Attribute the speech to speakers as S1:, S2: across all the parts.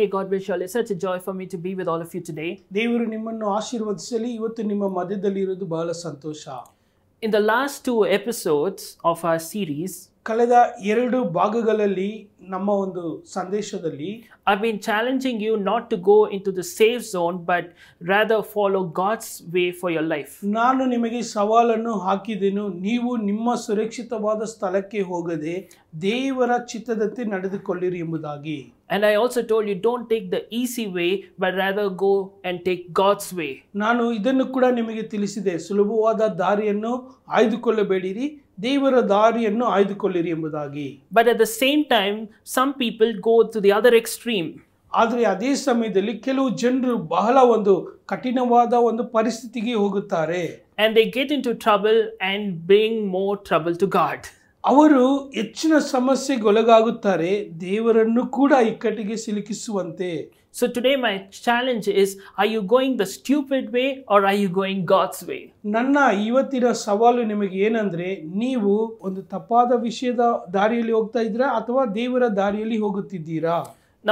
S1: Hey God wish all it's such joy for me to be with all of you today ದೇವರು ನಿಮ್ಮನ್ನು ಆಶೀರ್ವದಿಸಲಿ ಇವತ್ತು ನಿಮ್ಮ ಮಧ್ಯದಲ್ಲಿ ಇರೋದು ಬಹಳ ಸಂತೋಷ in the last two episodes of our series ಕಳೆದ ಎರಡು ಭಾಗಗಳಲ್ಲಿ ನಮ್ಮ
S2: ಒಂದು ಸಂದೇಶದಲ್ಲಿ I mean challenging you not to go into the safe zone but rather follow God's way for your life
S1: ನಾನು ನಿಮಗೆ ಸವಾಲನ್ನು ಹಾಕಿದೆನು ನೀವು ನಿಮ್ಮ ಸುರಕ್ಷಿತವಾದ ಸ್ಥಳಕ್ಕೆ ಹೋಗದೆ ದೇವರ ಚಿತ್ತದಂತೆ ನಡೆದುಕೊಳ್ಳಿರಿ ಎಂಬುದಾಗಿ
S2: and I also told you don't take the easy way but rather go and take
S1: God's way ನಾನು ಇದನ್ನು ಕೂಡ ನಿಮಗೆ ತಿಳಿಸಿದೆ ಸುಲಭವಾದ ದಾರಿಯನ್ನು ಆಯ್ದುಕೊಳ್ಳಬೇಡಿರಿ ದೇವರ ದಾರಿಯನ್ನು ಆಯ್ದುಕೊಳ್ಳಿರಿ ಎಂಬುದಾಗಿ but at the same time some people go to the other extreme ಆದರೆ ಅದೇ ಸಮಯದಲ್ಲಿ ಕೆಲವು ಜನರು ಬಹಳ ಒಂದು ಕಠಿಣವಾದ ಒಂದು ಪರಿಸ್ಥಿತಿಗೆ ಹೋಗುತ್ತಾರೆ and they get into trouble and bring more trouble to God ಅವರು ಹೆಚ್ಚಿನ ಸಮಸ್ಯೆಗೆ ಒಳಗಾಗುತ್ತಾರೆ ದೇವರನ್ನು ಕೂಡ ಇಕ್ಕಟ್ಟಿಗೆ ಸಿಲುಕಿಸುವಂತೆ so today my challenge is I you going the stupid way are I you going God's way ನನ್ನ ಇವತ್ತಿನ ಸವಾಲು ನಿಮಗೆ ಏನಂದ್ರೆ ನೀವು ಒಂದು ತಪ್ಪಾದ ವಿಷಯದ ದಾರಿಯಲ್ಲಿ ಹೋಗ್ತಾ ಇದ್ದೀರಾ ಅಥವಾ ದೇವರ ದಾರಿಯಲ್ಲಿ ಹೋಗುತ್ತಿದ್ದೀರಾ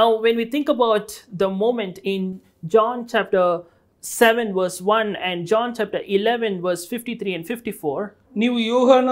S2: ನಾವು when we think about the moment in John chapter one verse John chapter eleven chapter fifty three 53 fifty four
S1: ನೀವು ಯೋಹನ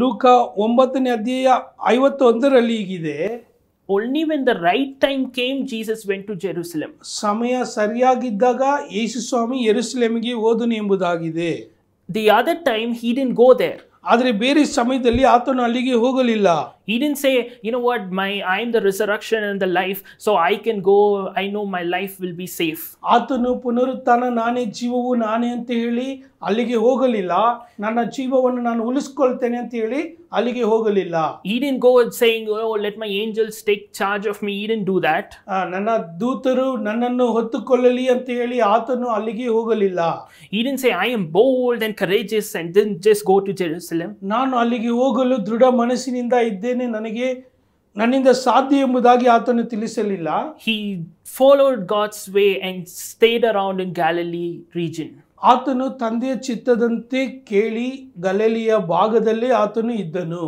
S1: ಲೂಕ ಒಂಬತ್ತನೇ ಅಧ್ಯಾಯ ಐವತ್ತು ಒಂದರಲ್ಲಿ ಈಗಿದೆ only when the right time came Jesus went to Jerusalem ಸಮಯ ಸರಿಯಾಗಿದ್ದಾಗ ಯೇಸು ಸ್ವಾಮಿ ಯೆರೂಸಲೇಮಿಗೆ ಹೋದನು ಎಂಬುದಾಗಿದೆ the other time he didn't go there ಆದರೆ ಬೇರೆ ಸಮಯದಲ್ಲಿ ಆತನು ಅಲ್ಲಿಗೆ ಹೋಗಲಿಲ್ಲ He didn't say,
S2: you know what, my I am the resurrection and the life, so I can go, I know my life will be
S1: safe. ಆತನು ಪುನರುತ್ಥಾನ ನಾನೇ ಜೀವವು ನಾನೇ ಅಂತ ಹೇಳಿ ಅಲ್ಲಿಗೆ ಹೋಗಲಿಲ್ಲ ನನ್ನ ಜೀವವನ್ನು ನಾನು ಉಳಿಸ್ಕೊಳ್ತೇನೆ ಅಂತ ಹೇಳಿ ಅಲ್ಲಿಗೆ ಹೋಗಲಿಲ್ಲ He didn't go and saying, oh, let my angels take charge of me. He didn't do that. ಆ, ನನ್ನ ದೂತರು ನನ್ನನ್ನು ಹೊತ್ತುಕೊಳ್ಳಲಿ ಅಂತ ಹೇಳಿ ಆತನು ಅಲ್ಲಿಗೆ He didn't say, I am bold and courageous and didn't just go to Jerusalem. ನಾನು ಅಲ್ಲಿಗೆ ಹೋಗಲು ದೃಢ ಮನಸ್ಸಿನಿಂದ ಇದ್ದೆ ಮಾಡುತ್ತೇನೆ ನನಗೆ ನನ್ನಿಂದ ಸಾಧ್ಯ ಎಂಬುದಾಗಿ ಆತನು ತಿಳಿಸಲಿಲ್ಲ he followed God's way and stayed around in Galilee region ಆತನು ತಂದೆಯ ಚಿತ್ತದಂತೆ ಕೇಳಿ ಗಲಲಿಯ ಭಾಗದಲ್ಲಿ ಆತನು ಇದ್ದನು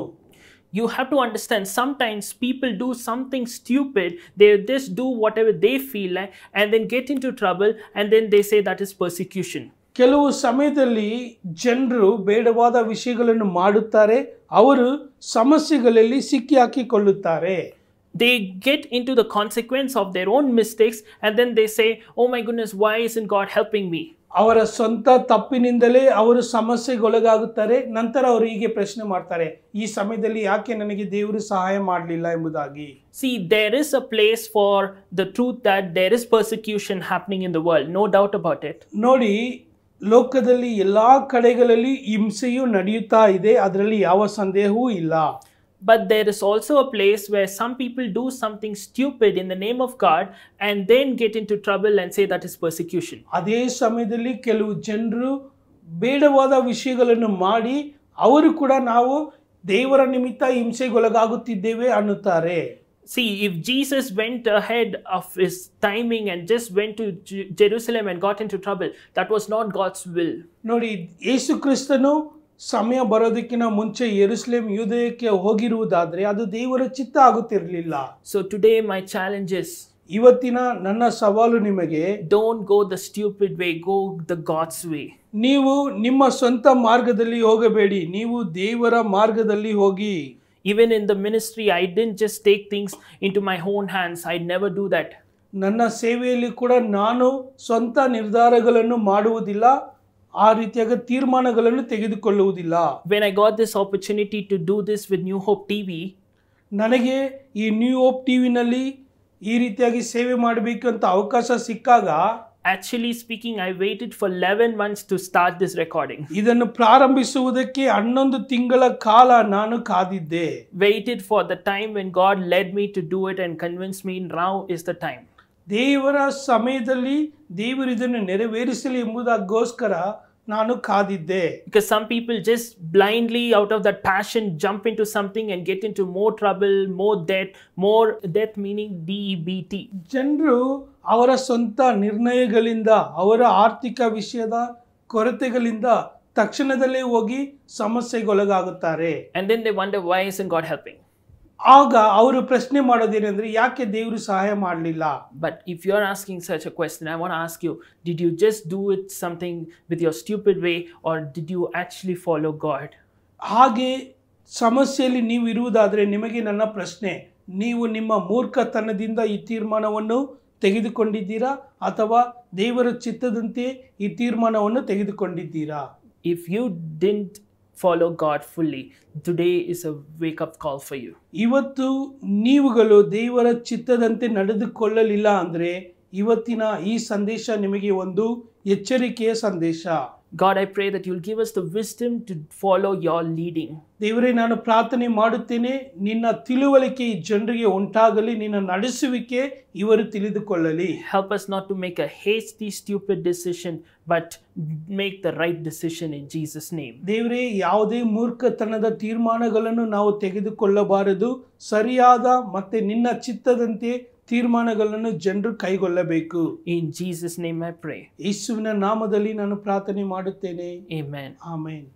S1: you have to understand
S2: sometimes people do something stupid they just do whatever they feel and then get into trouble and then they say that is persecution
S1: ಕೆಲವು ಸಮಯದಲ್ಲಿ ಜನರು ಬೇಡವಾದ ವಿಷಯಗಳನ್ನು ಮಾಡುತ್ತಾರೆ ಅವರು ಸಮಸ್ಯೆಗಳಲ್ಲಿ ಸಿಕ್ಕಿ ಹಾಕಿಕೊಳ್ಳುತ್ತಾರೆ
S2: they into the consequence of their own mistakes and then they say
S1: oh my goodness why isn't God helping me ಅವರ ಸ್ವಂತ ತಪ್ಪಿನಿಂದಲೇ ಅವರು ಸಮಸ್ಯೆಗೊಳಗಾಗುತ್ತಾರೆ ನಂತರ ಅವರು ಹೀಗೆ ಪ್ರಶ್ನೆ ಮಾಡ್ತಾರೆ ಈ ಸಮಯದಲ್ಲಿ ಯಾಕೆ ನನಗೆ ದೇವರು ಸಹಾಯ ಮಾಡಲಿಲ್ಲ ಎಂಬುದಾಗಿ
S2: see there is a place for the truth that there is persecution
S1: happening in the world no doubt about it ನೋಡಿ ಲೋಕದಲ್ಲಿ ಎಲ್ಲ ಕಡೆಗಳಲ್ಲಿ ಹಿಂಸೆಯು ನಡೆಯುತ್ತಾ ಇದೆ ಅದರಲ್ಲಿ ಯಾವ ಸಂದೇಹವೂ ಇಲ್ಲ but there is also a
S2: place where some people do something stupid in the name of God and then get into trouble
S1: and say that is persecution. ಅದೇ ಸಮಯದಲ್ಲಿ ಕೆಲವು ಜನರು ಬೇಡವಾದ ವಿಷಯಗಳನ್ನು ಮಾಡಿ ಅವರು ಕೂಡ ನಾವು ದೇವರ ನಿಮಿತ್ತ ಹಿಂಸೆಗೊಳಗಾಗುತ್ತಿದ್ದೇವೆ ಅನ್ನುತ್ತಾರೆ
S2: see if jesus went ahead of his timing and just went to J- jerusalem and got into trouble that was not god's will
S1: ನೋಡಿ ಯೇಸು ಕ್ರಿಸ್ತನು ಸಮಯ ಬರೋದಕ್ಕಿಂತ ಮುಂಚೆ ಯರುಸಲೇಮ್ ಯೂದಯಕ್ಕೆ ಹೋಗಿರುವುದಾದರೆ ಅದು ದೇವರ ಚಿತ್ತ ಆಗುತ್ತಿರಲಿಲ್ಲ ಸೊ ಟುಡೇ ಮೈ ಚಾಲೆಂಜಸ್ ಇವತ್ತಿನ ನನ್ನ ಸವಾಲು ನಿಮಗೆ don't go the stupid way go the God's way ನೀವು ನಿಮ್ಮ ಸ್ವಂತ ಮಾರ್ಗದಲ್ಲಿ ಹೋಗಬೇಡಿ ನೀವು ದೇವರ ಮಾರ್ಗದಲ್ಲಿ ಹೋಗಿ in the ministry I
S2: didn't just take things into my own hands I never do
S1: that ನನ್ನ ಸೇವೆಯಲ್ಲಿ ಕೂಡ ನಾನು ಸ್ವಂತ ನಿರ್ಧಾರಗಳನ್ನು ಮಾಡುವುದಿಲ್ಲ ಆ ರೀತಿಯಾಗಿ ತೀರ್ಮಾನಗಳನ್ನು ತೆಗೆದುಕೊಳ್ಳುವುದಿಲ್ಲ when I got this opportunity to do this with New Hope T V ನನಗೆ ಈ ನ್ಯೂ ಹೋಪ್ ಟಿ ವಿನಲ್ಲಿ ಈ ರೀತಿಯಾಗಿ ಸೇವೆ ಮಾಡಬೇಕು ಅಂತ ಅವಕಾಶ ಸಿಕ್ಕಾಗ actually speaking I waited for
S2: eleven months to start this recording
S1: ಇದನ್ನು ಪ್ರಾರಂಭಿಸುವುದಕ್ಕೆ ಹನ್ನೊಂದು ತಿಂಗಳ ಕಾಲ ನಾನು ಕಾದಿದ್ದೆ waited for the time
S2: when God led me to do it and convince me now is the time
S1: ದೇವರ ಸಮಯದಲ್ಲಿ ದೇವರು ಇದನ್ನು ನೆರವೇರಿಸಲಿ ಎಂಬುದಕ್ಕೋಸ್ಕರ ನಾನು ಕಾದಿದ್ದೆ because
S2: some people just blindly out of that passion jump into something and get into more trouble
S1: more death more death meaning D B T ಜನರು ಅವರ ಸ್ವಂತ ನಿರ್ಣಯಗಳಿಂದ ಅವರ ಆರ್ಥಿಕ ವಿಷಯದ ಕೊರತೆಗಳಿಂದ ತಕ್ಷಣದಲ್ಲೇ ಹೋಗಿ ಸಮಸ್ಯೆಗೊಳಗಾಗುತ್ತಾರೆ
S2: and then they wonder why is God helping
S1: ಆಗ ಅವರು ಪ್ರಶ್ನೆ ಮಾಡೋದೇನೆಂದ್ರೆ ಯಾಕೆ ದೇವರು ಸಹಾಯ ಮಾಡಲಿಲ್ಲ but if you are asking such a question
S2: I want ask you did you just do it something with your stupid way or did you actually
S1: follow God ಹಾಗೆ ಸಮಸ್ಯೆಯಲ್ಲಿ ನೀವು ಇರುವುದಾದರೆ ನಿಮಗೆ ನನ್ನ ಪ್ರಶ್ನೆ ನೀವು ನಿಮ್ಮ ಮೂರ್ಖತನದಿಂದ ಈ ತೀರ್ಮಾನವನ್ನು ತೆಗೆದುಕೊಂಡಿದ್ದೀರಾ ಅಥವಾ ದೇವರ ಚಿತ್ತದಂತೆ ಈ ತೀರ್ಮಾನವನ್ನು ತೆಗೆದುಕೊಂಡಿದ್ದೀರಾ if you didn't follow God fully today is a wake up call for you ಇವತ್ತು ನೀವುಗಳು ದೇವರ ಚಿತ್ತದಂತೆ ನಡೆದುಕೊಳ್ಳಲಿಲ್ಲ ಅಂದರೆ ಇವತ್ತಿನ ಈ ಸಂದೇಶ ನಿಮಗೆ ಒಂದು ಎಚ್ಚರಿಕೆಯ ಸಂದೇಶ God, I pray that you'll give us the wisdom to follow your leading. ದೇವರೇ ನಾನು ಪ್ರಾರ್ಥನೆ ಮಾಡುತ್ತೇನೆ ನಿನ್ನ ತಿಳುವಳಿಕೆ ಈ ನಿನ್ನ ನಡೆಸುವಿಕೆ ಇವರು ತಿಳಿದುಕೊಳ್ಳಲಿ Help us not to make
S2: a hasty, stupid decision, but make the right decision in Jesus' name.
S1: ದೇವರೇ ಯಾವುದೇ ಮೂರ್ಖತನದ ತೀರ್ಮಾನಗಳನ್ನು ನಾವು ತೆಗೆದುಕೊಳ್ಳಬಾರದು ಸರಿಯಾದ ಮತ್ತೆ ನಿನ್ನ ಚಿತ್ತದಂತೆ ತೀರ್ಮಾನಗಳನ್ನು ಜನರು ಕೈಗೊಳ್ಳಬೇಕು in Jesus name I pray ಯೇಸುವಿನ ನಾಮದಲ್ಲಿ ನಾನು ಪ್ರಾರ್ಥನೆ ಮಾಡುತ್ತೇನೆ ಆಮೆನ್ ಆಮೆನ್